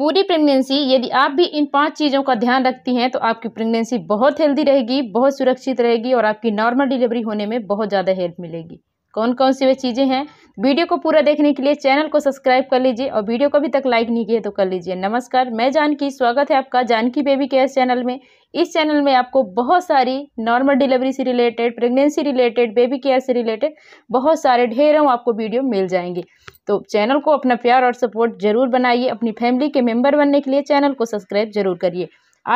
पूरी प्रेगनेंसी यदि आप भी इन पांच चीज़ों का ध्यान रखती हैं तो आपकी प्रेगनेंसी बहुत हेल्दी रहेगी बहुत सुरक्षित रहेगी और आपकी नॉर्मल डिलीवरी होने में बहुत ज़्यादा हेल्प मिलेगी कौन कौन सी वे चीज़ें हैं वीडियो को पूरा देखने के लिए चैनल को सब्सक्राइब कर लीजिए और वीडियो को अभी तक लाइक नहीं किया तो कर लीजिए नमस्कार मैं जानकी स्वागत है आपका जानकी बेबी केयर चैनल में इस चैनल में आपको बहुत सारी नॉर्मल डिलीवरी से related pregnancy related baby care से रिलेटेड बहुत सारे ढेरों आपको वीडियो मिल जाएंगे तो चैनल को अपना प्यार और सपोर्ट जरूर बनाइए अपनी फैमिली के मेम्बर बनने के लिए चैनल को सब्सक्राइब जरूर करिए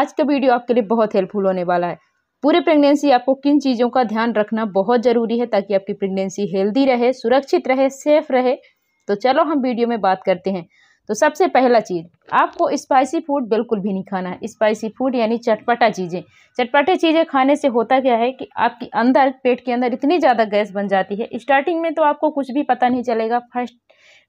आज का वीडियो आपके लिए बहुत हेल्पफुल होने वाला है पूरे प्रेगनेंसी आपको किन चीज़ों का ध्यान रखना बहुत ज़रूरी है ताकि आपकी प्रेगनेंसी हेल्दी रहे सुरक्षित रहे सेफ रहे तो चलो हम वीडियो में बात करते हैं तो सबसे पहला चीज़ आपको स्पाइसी फूड बिल्कुल भी नहीं खाना है स्पाइसी फूड यानी चटपटा चीज़ें चटपटे चीज़ें खाने से होता क्या है कि आपके अंदर पेट के अंदर इतनी ज़्यादा गैस बन जाती है स्टार्टिंग में तो आपको कुछ भी पता नहीं चलेगा फर्स्ट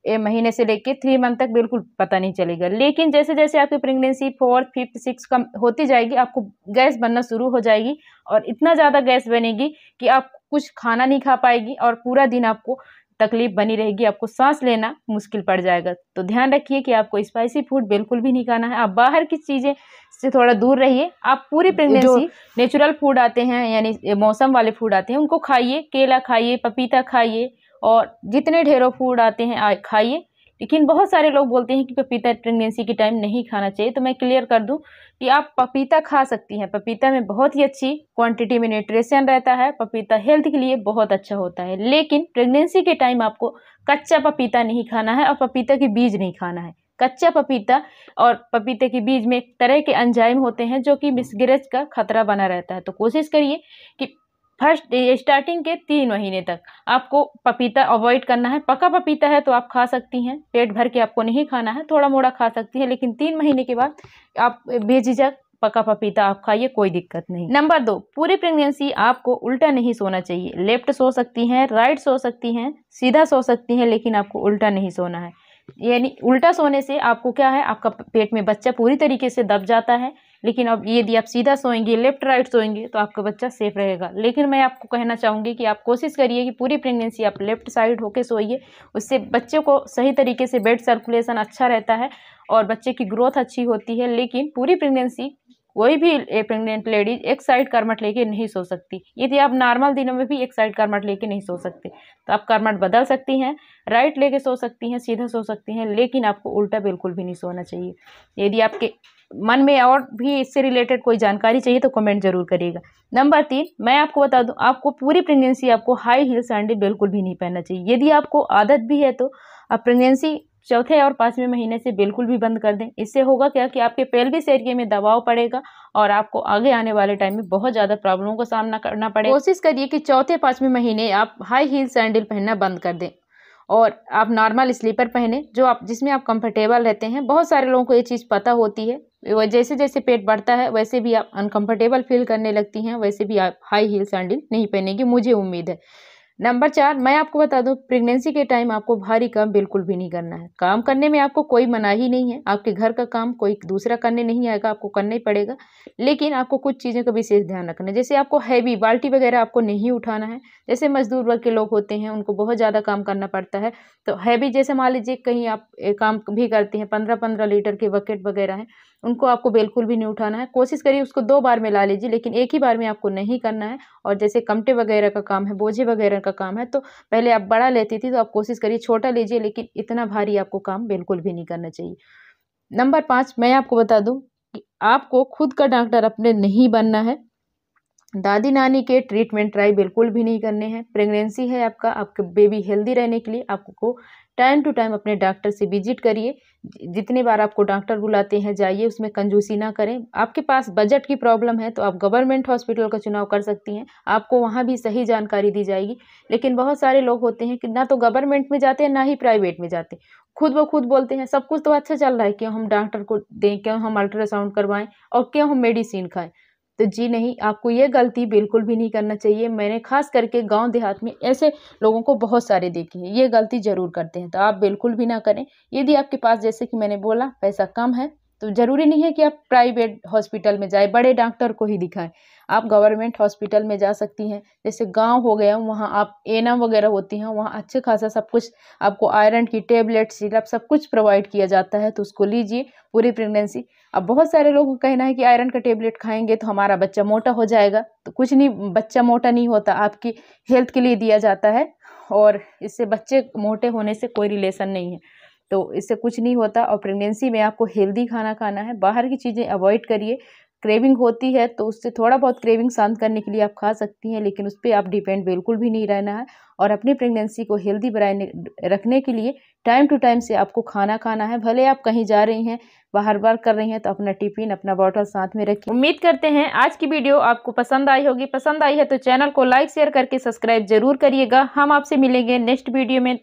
महीने से लेके थ्री मंथ तक बिल्कुल पता नहीं चलेगा लेकिन जैसे जैसे आपकी प्रेगनेंसी फोर्थ फिफ्थ सिक्स कम होती जाएगी आपको गैस बनना शुरू हो जाएगी और इतना ज़्यादा गैस बनेगी कि आप कुछ खाना नहीं खा पाएगी और पूरा दिन आपको तकलीफ बनी रहेगी आपको सांस लेना मुश्किल पड़ जाएगा तो ध्यान रखिए कि आपको स्पाइसी फूड बिल्कुल भी नहीं खाना है आप बाहर की चीज़ें से थोड़ा दूर रहिए आप पूरी प्रेगनेंसी नेचुरल फूड आते हैं यानी मौसम वाले फूड आते हैं उनको खाइए केला खाइए पपीता खाइए और जितने ढेरों फूड आते हैं खाइए लेकिन बहुत सारे लोग बोलते हैं कि पपीता प्रेगनेंसी के टाइम नहीं खाना चाहिए तो मैं क्लियर कर दूं कि आप पपीता खा सकती हैं पपीता में बहुत ही अच्छी क्वांटिटी में न्यूट्रिशन रहता है पपीता हेल्थ के लिए बहुत अच्छा होता है लेकिन प्रेगनेंसी के टाइम आपको कच्चा पपीता नहीं खाना है और पपीता के बीज नहीं खाना है कच्चा पपीता और पपीते के बीज में एक तरह के अंजाइम होते हैं जो कि मिसग्रेज का खतरा बना रहता है तो कोशिश करिए कि फर्स्ट स्टार्टिंग के तीन महीने तक आपको पपीता अवॉइड करना है पका पपीता है तो आप खा सकती हैं पेट भर के आपको नहीं खाना है थोड़ा मोड़ा खा सकती हैं लेकिन तीन महीने के बाद आप बेझिझक पका पपीता आप खाइए कोई दिक्कत नहीं नंबर दो पूरी प्रेगनेंसी आपको उल्टा नहीं सोना चाहिए लेफ्ट सो सकती हैं राइट सो सकती हैं सीधा सो सकती हैं लेकिन आपको उल्टा नहीं सोना है यानी उल्टा सोने से आपको क्या है आपका पेट में बच्चा पूरी तरीके से दब जाता है लेकिन अब यदि आप सीधा सोएंगे लेफ्ट राइट सोएंगे तो आपका बच्चा सेफ रहेगा लेकिन मैं आपको कहना चाहूँगी कि आप कोशिश करिए कि पूरी प्रेगनेंसी आप लेफ्ट साइड होके सोइए उससे बच्चे को सही तरीके से ब्लड सर्कुलेशन अच्छा रहता है और बच्चे की ग्रोथ अच्छी होती है लेकिन पूरी प्रेगनेंसी कोई भी प्रेग्नेंट लेडीज एक साइड करमट लेके नहीं सो सकती यदि आप नॉर्मल दिनों में भी एक साइड करमट लेके नहीं सो सकते तो आप करमट बदल सकती हैं राइट लेके सो सकती हैं सीधा सो सकती हैं लेकिन आपको उल्टा बिल्कुल भी नहीं सोना चाहिए यदि आपके मन में और भी इससे रिलेटेड कोई जानकारी चाहिए तो कमेंट जरूर करिएगा नंबर तीन मैं आपको बता दूं आपको पूरी प्रेगनेंसी आपको हाई हील सैंडल बिल्कुल भी नहीं पहनना चाहिए यदि आपको आदत भी है तो आप प्रेगनेंसी चौथे और पाँचवें महीने से बिल्कुल भी बंद कर दें इससे होगा क्या कि आपके पेल्विस एरिए में दबाव पड़ेगा और आपको आगे आने वाले टाइम में बहुत ज़्यादा प्रॉब्लमों का सामना करना पड़ेगा कोशिश करिए कि चौथे पाँचवें महीने आप हाई हील सैंडल पहनना बंद कर दें और आप नॉर्मल स्लीपर पहने जो आप जिसमें आप कंफर्टेबल रहते हैं बहुत सारे लोगों को ये चीज़ पता होती है जैसे जैसे पेट बढ़ता है वैसे भी आप अनकंफर्टेबल फील करने लगती हैं वैसे भी आप हाई हील सैंडल नहीं पहनेंगे मुझे उम्मीद है नंबर चार मैं आपको बता दूं प्रेगनेंसी के टाइम आपको भारी काम बिल्कुल भी नहीं करना है काम करने में आपको कोई मनाही नहीं है आपके घर का काम कोई दूसरा करने नहीं आएगा आपको करना ही पड़ेगा लेकिन आपको कुछ चीज़ों का विशेष ध्यान रखना है जैसे आपको हैवी बाल्टी वगैरह आपको नहीं उठाना है जैसे मजदूर वर्ग के लोग होते हैं उनको बहुत ज़्यादा काम करना पड़ता है तो हैवी जैसे मान लीजिए कहीं आप काम भी करते हैं पंद्रह पंद्रह लीटर के बकेट वगैरह हैं उनको आपको बिल्कुल भी नहीं उठाना है कोशिश करिए उसको दो बार में ला लीजिए लेकिन एक ही बार में आपको नहीं करना है और जैसे कमटे वगैरह का काम है बोझे वगैरह का काम है तो पहले आप बड़ा लेती थी तो आप कोशिश करिए छोटा लीजिए लेकिन इतना भारी आपको काम बिल्कुल भी नहीं करना चाहिए नंबर पाँच मैं आपको बता दूँ कि आपको खुद का डॉक्टर अपने नहीं बनना है दादी नानी के ट्रीटमेंट ट्राई बिल्कुल भी नहीं करने हैं प्रेगनेंसी है आपका आपके बेबी हेल्दी रहने के लिए आपको टाइम टू टाइम अपने डॉक्टर से विजिट करिए जितने बार आपको डॉक्टर बुलाते हैं जाइए उसमें कंजूसी ना करें आपके पास बजट की प्रॉब्लम है तो आप गवर्नमेंट हॉस्पिटल का चुनाव कर सकती हैं आपको वहाँ भी सही जानकारी दी जाएगी लेकिन बहुत सारे लोग होते हैं कि ना तो गवर्नमेंट में जाते हैं ना ही प्राइवेट में जाते खुद ब खुद बोलते हैं सब कुछ तो अच्छा चल रहा है क्यों हम डॉक्टर को दें क्यों हम अल्ट्रासाउंड करवाएं और क्यों हम मेडिसिन खाएं तो जी नहीं आपको ये गलती बिल्कुल भी नहीं करना चाहिए मैंने खास करके गांव देहात में ऐसे लोगों को बहुत सारे देखे हैं ये गलती ज़रूर करते हैं तो आप बिल्कुल भी ना करें यदि आपके पास जैसे कि मैंने बोला पैसा कम है तो ज़रूरी नहीं है कि आप प्राइवेट हॉस्पिटल में जाए बड़े डॉक्टर को ही दिखाएं आप गवर्नमेंट हॉस्पिटल में जा सकती हैं जैसे गांव हो गया वहाँ आप एनम वगैरह होती हैं वहाँ अच्छे खासा सब कुछ आपको आयरन की टेबलेट सिरप सब कुछ प्रोवाइड किया जाता है तो उसको लीजिए पूरी प्रेगनेंसी अब बहुत सारे लोगों का कहना है कि आयरन का टेबलेट खाएंगे तो हमारा बच्चा मोटा हो जाएगा तो कुछ नहीं बच्चा मोटा नहीं होता आपकी हेल्थ के लिए दिया जाता है और इससे बच्चे मोटे होने से कोई रिलेशन नहीं है तो इससे कुछ नहीं होता और प्रेगनेंसी में आपको हेल्दी खाना खाना है बाहर की चीज़ें अवॉइड करिए क्रेविंग होती है तो उससे थोड़ा बहुत क्रेविंग शांत करने के लिए आप खा सकती हैं लेकिन उस पर आप डिपेंड बिल्कुल भी नहीं रहना है और अपनी प्रेगनेंसी को हेल्दी बनाने रखने के लिए टाइम टू टाइम से आपको खाना खाना है भले आप कहीं जा रही हैं बाहर बार कर रही हैं तो अपना टिफिन अपना बॉटल साथ में रखिए उम्मीद करते हैं आज की वीडियो आपको पसंद आई होगी पसंद आई है तो चैनल को लाइक शेयर करके सब्सक्राइब जरूर करिएगा हम आपसे मिलेंगे नेक्स्ट वीडियो में